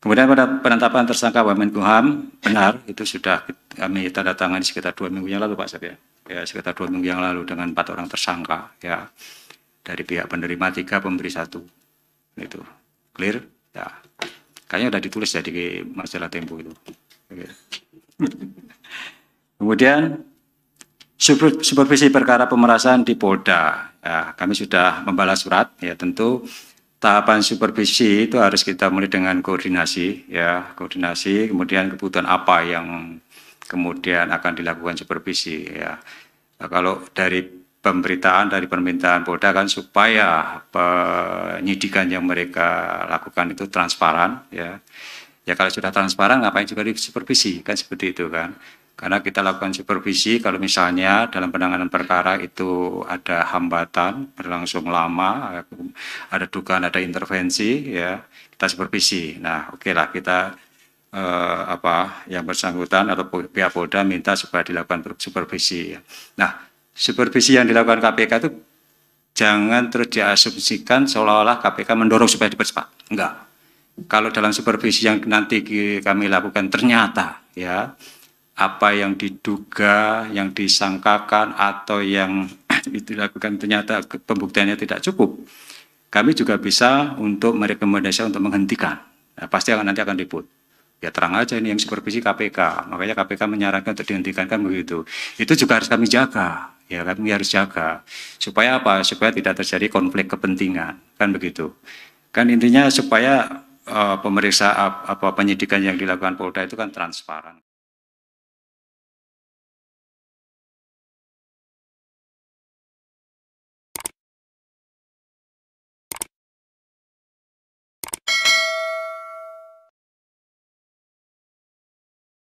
Kemudian pada penetapan tersangka Wamenkumham, benar itu sudah kami tanda tangan sekitar dua minggu yang lalu Pak Sep ya. ya. sekitar dua minggu yang lalu dengan empat orang tersangka ya dari pihak penerima tiga pemberi satu itu clear ya kayaknya sudah ditulis ya di majalah Tempo itu. Okay. Kemudian supervisi perkara pemerasan di Polda. Ya, kami sudah membalas surat, ya tentu tahapan supervisi itu harus kita mulai dengan koordinasi ya koordinasi kemudian kebutuhan apa yang kemudian akan dilakukan supervisi ya nah, kalau dari pemberitaan dari permintaan Polda kan supaya penyidikan yang mereka lakukan itu transparan ya ya kalau sudah transparan ngapain juga supervisi kan seperti itu kan karena kita lakukan supervisi kalau misalnya dalam penanganan perkara itu ada hambatan berlangsung lama, ada dugaan ada intervensi ya, kita supervisi. Nah, oke lah kita eh, apa yang bersangkutan atau pihak Polda minta supaya dilakukan supervisi. Ya. Nah, supervisi yang dilakukan KPK itu jangan terus diasumsikan seolah-olah KPK mendorong supaya dipercepat. Enggak. Kalau dalam supervisi yang nanti kami lakukan ternyata ya apa yang diduga, yang disangkakan atau yang dilakukan ternyata pembuktiannya tidak cukup, kami juga bisa untuk merekomendasikan untuk menghentikan. Nah, pasti akan nanti akan ribut. Ya terang aja ini yang supervisi KPK, makanya KPK menyarankan untuk dihentikan kan begitu. Itu juga harus kami jaga, ya kami harus jaga supaya apa? Supaya tidak terjadi konflik kepentingan kan begitu. Kan intinya supaya uh, pemeriksa apa penyidikan yang dilakukan Polda itu kan transparan.